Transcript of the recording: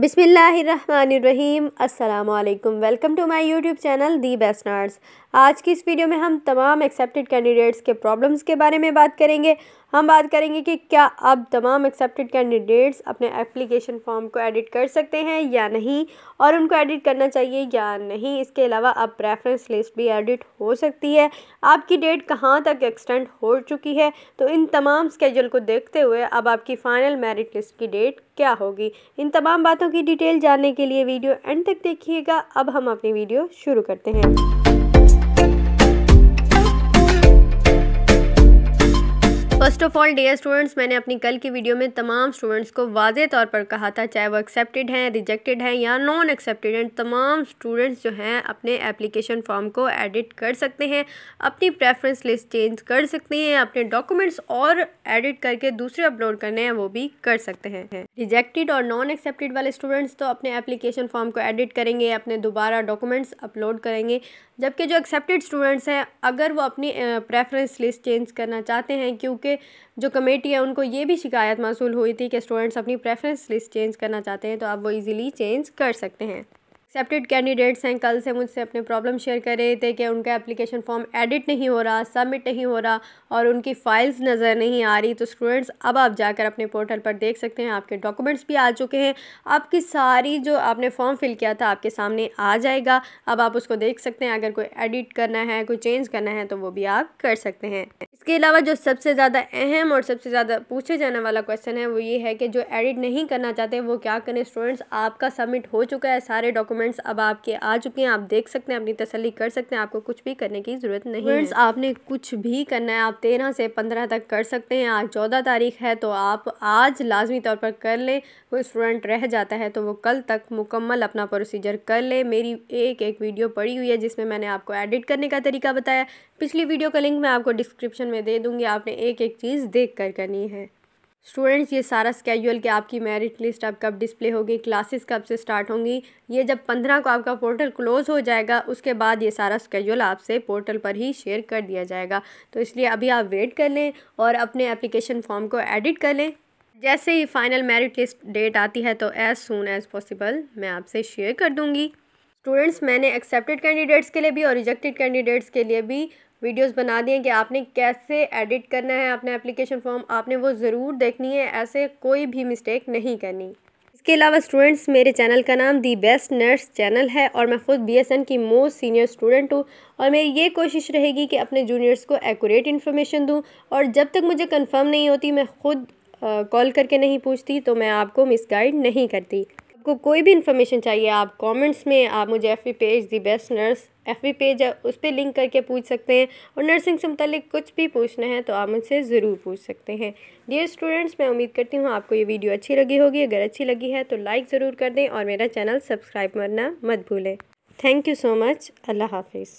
बिसमीम् अल्लाम welcome to my YouTube channel the best nurse आज की इस वीडियो में हम तमाम एक्सेप्टेड कैंडिडेट्स के प्रॉब्लम्स के बारे में बात करेंगे हम बात करेंगे कि क्या अब तमाम एक्सेप्टेड कैंडिडेट्स अपने एप्लीकेशन फॉर्म को एडिट कर सकते हैं या नहीं और उनको एडिट करना चाहिए या नहीं इसके अलावा अब प्रेफरेंस लिस्ट भी एडिट हो सकती है आपकी डेट कहाँ तक एक्सटेंड हो चुकी है तो इन तमाम स्केजल को देखते हुए अब आपकी फ़ाइनल मेरिट लिस्ट की डेट क्या होगी इन तमाम बातों की डिटेल जानने के लिए वीडियो एंड तक देखिएगा अब हम अपनी वीडियो शुरू करते हैं first of all dear students मैंने अपनी कल की वीडियो में तमाम स्टूडेंट्स को वाजे तौर पर कहा था चाहे वो एक्सेप्टेड हैं रिजेक्टेड हैं या नॉन एक्सेप्टेड हैं तमाम स्टूडेंट्स जो हैं अपने एप्लीकेशन फॉर्म को एडिट कर सकते हैं अपनी प्रेफरेंस लिस्ट चेंज कर सकते हैं अपने डॉक्यूमेंट्स और एडिट करके दूसरे अपलोड करने हैं वो भी कर सकते हैं रिजेक्टेड और नॉन एक्सेप्टेड वाले स्टूडेंट्स तो अपने एप्लीकेशन फॉर्म को एडिट करेंगे अपने दोबारा डॉक्यूमेंट्स अपलोड करेंगे जबकि जो एक्सेप्टेड स्टूडेंट्स हैं अगर वो अपनी प्रेफरेंस लिस्ट चेंज करना चाहते हैं क्योंकि क्योंकि जो कमेटी है उनको ये भी शिकायत मौसू हुई थी कि स्टूडेंट्स अपनी प्रेफरेंस लिस्ट चेंज करना चाहते हैं तो आप वो ईज़िली चेंज कर सकते हैं एक्सेप्टेड कैंडिडेट्स हैं कल से मुझसे अपने प्रॉब्लम शेयर कर रहे थे कि उनका एप्लीकेशन फॉर्म एडिट नहीं हो रहा सबमिट नहीं हो रहा और उनकी फ़ाइल्स नज़र नहीं आ रही तो स्टूडेंट्स अब आप जाकर अपने पोर्टल पर देख सकते हैं आपके डॉक्यूमेंट्स भी आ चुके हैं आपकी सारी जो आपने फॉर्म फिल किया था आपके सामने आ जाएगा अब आप उसको देख सकते हैं अगर कोई एडिट करना है कोई चेंज करना है तो वो भी आप कर सकते हैं इसके अलावा जो सबसे ज़्यादा अहम और सबसे ज़्यादा पूछे जाने वाला क्वेश्चन है वो ये है कि जो एडिट नहीं करना चाहते वो क्या करें स्टूडेंट्स आपका सबमिट हो चुका है सारे डॉक्यूमेंट्स अब आपके आ चुके हैं आप देख सकते हैं अपनी तसली कर सकते हैं आपको कुछ भी करने की ज़रूरत नहीं स्टूडेंट्स आपने कुछ भी करना है आप तेरह से पंद्रह तक कर सकते हैं आज चौदह तारीख है तो आप आज लाजमी तौर पर कर लें कोई स्टूडेंट रह जाता है तो वो कल तक मुकम्मल अपना प्रोसीजर कर ले मेरी एक एक वीडियो पड़ी हुई है जिसमें मैंने आपको एडिट करने का तरीका बताया पिछली वीडियो का लिंक मैं आपको डिस्क्रिप्शन में दे दूँगी आपने एक एक चीज़ देख कर करनी है स्टूडेंट्स ये सारा स्केड्यूल कि आपकी मेरिट लिस्ट अब कब डिस्प्ले होगी क्लासेस कब से स्टार्ट होंगी ये जब पंद्रह को आपका पोर्टल क्लोज हो जाएगा उसके बाद ये सारा स्केड्यूल आपसे पोर्टल पर ही शेयर कर दिया जाएगा तो इसलिए अभी आप वेट कर लें और अपने एप्लीकेशन फॉर्म को एडिट कर लें जैसे ही फाइनल मेरिट लिस्ट डेट आती है तो एज़ सुन एज़ पॉसिबल मैं आपसे शेयर कर दूँगी स्टूडेंट्स मैंने एक्सेप्टेड कैंडिडेट्स के लिए भी और रिजेक्टेड कैंडिडेट्स के लिए भी वीडियोस बना दिए कि आपने कैसे एडिट करना है अपना एप्लीकेशन फॉर्म आपने वो ज़रूर देखनी है ऐसे कोई भी मिस्टेक नहीं करनी इसके अलावा स्टूडेंट्स मेरे चैनल का नाम दी बेस्ट नर्स चैनल है और मैं ख़ुद बीएसएन की मोस्ट सीनियर स्टूडेंट हूँ और मेरी ये कोशिश रहेगी कि अपने जूनियर्स को एक्यूरेट इन्फॉर्मेशन दूँ और जब तक मुझे कन्फर्म नहीं होती मैं ख़ुद कॉल करके नहीं पूछती तो मैं आपको मिस गाइड नहीं करती आपको कोई भी इन्फॉर्मेशन चाहिए आप कमेंट्स में आप मुझे F page the best nurse F B page है उस पर लिंक करके पूछ सकते हैं और नर्सिंग से मतलब कुछ भी पूछना है तो आप मुझसे ज़रूर पूछ सकते हैं डियर स्टूडेंट्स मैं उम्मीद करती हूँ आपको ये वीडियो अच्छी लगी होगी अगर अच्छी लगी है तो लाइक ज़रूर कर दें और मेरा चैनल सब्सक्राइब करना मत भूलें थैंक यू सो मच अल्लाह हाफिज़